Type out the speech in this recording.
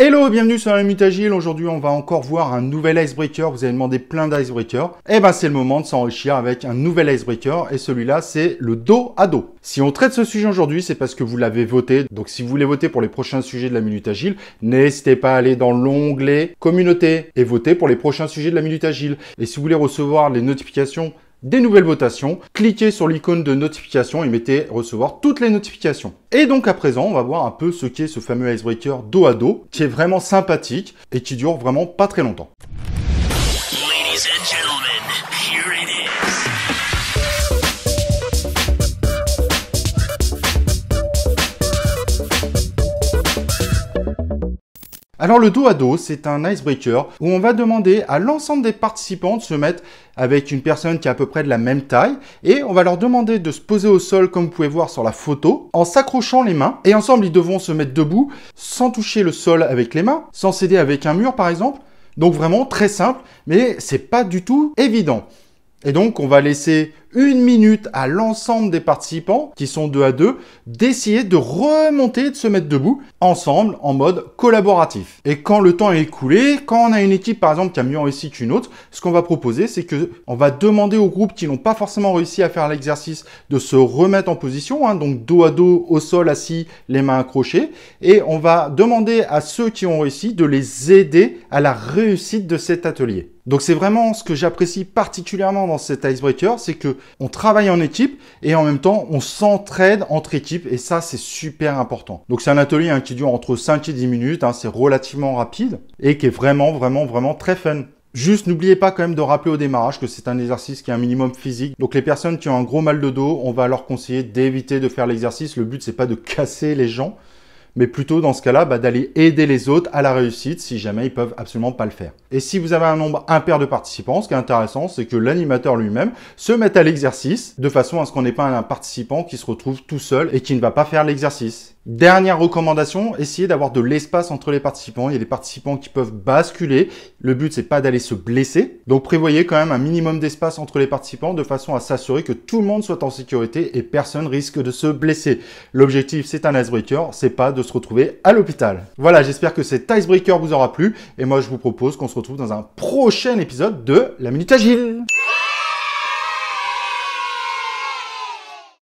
Hello, bienvenue sur la Minute Agile. Aujourd'hui, on va encore voir un nouvel icebreaker. Vous avez demandé plein d'icebreakers. Et eh ben, c'est le moment de s'enrichir avec un nouvel icebreaker. Et celui-là, c'est le dos à dos. Si on traite ce sujet aujourd'hui, c'est parce que vous l'avez voté. Donc, si vous voulez voter pour les prochains sujets de la Minute Agile, n'hésitez pas à aller dans l'onglet Communauté et voter pour les prochains sujets de la Minute Agile. Et si vous voulez recevoir les notifications des nouvelles votations, cliquez sur l'icône de notification et mettez recevoir toutes les notifications. Et donc à présent, on va voir un peu ce qu'est ce fameux icebreaker dos à dos, qui est vraiment sympathique et qui dure vraiment pas très longtemps. Alors le dos à dos, c'est un icebreaker où on va demander à l'ensemble des participants de se mettre avec une personne qui est à peu près de la même taille et on va leur demander de se poser au sol comme vous pouvez voir sur la photo en s'accrochant les mains et ensemble ils devront se mettre debout sans toucher le sol avec les mains, sans céder avec un mur par exemple. Donc vraiment très simple mais c'est pas du tout évident. Et donc on va laisser une minute à l'ensemble des participants, qui sont deux à deux, d'essayer de remonter de se mettre debout ensemble en mode collaboratif. Et quand le temps est écoulé, quand on a une équipe par exemple qui a mieux réussi qu'une autre, ce qu'on va proposer, c'est que on va demander aux groupes qui n'ont pas forcément réussi à faire l'exercice de se remettre en position, hein, donc dos à dos, au sol, assis, les mains accrochées, et on va demander à ceux qui ont réussi de les aider à la réussite de cet atelier. Donc c'est vraiment ce que j'apprécie particulièrement dans cet icebreaker, c'est que on travaille en équipe et en même temps, on s'entraide entre équipes et ça, c'est super important. Donc c'est un atelier hein, qui dure entre 5 et 10 minutes, hein, c'est relativement rapide et qui est vraiment, vraiment, vraiment très fun. Juste, n'oubliez pas quand même de rappeler au démarrage que c'est un exercice qui est un minimum physique. Donc les personnes qui ont un gros mal de dos, on va leur conseiller d'éviter de faire l'exercice. Le but, c'est pas de casser les gens, mais plutôt dans ce cas-là, bah, d'aller aider les autres à la réussite si jamais ils peuvent absolument pas le faire. Et si vous avez un nombre impair de participants, ce qui est intéressant, c'est que l'animateur lui-même se mette à l'exercice de façon à ce qu'on n'ait pas un participant qui se retrouve tout seul et qui ne va pas faire l'exercice. Dernière recommandation, essayez d'avoir de l'espace entre les participants. Il y a des participants qui peuvent basculer. Le but, c'est pas d'aller se blesser. Donc prévoyez quand même un minimum d'espace entre les participants de façon à s'assurer que tout le monde soit en sécurité et personne risque de se blesser. L'objectif, c'est un icebreaker, c'est pas de se retrouver à l'hôpital. Voilà, j'espère que cet icebreaker vous aura plu. Et moi, je vous propose qu'on se retrouve dans un prochain épisode de La Minute Agile.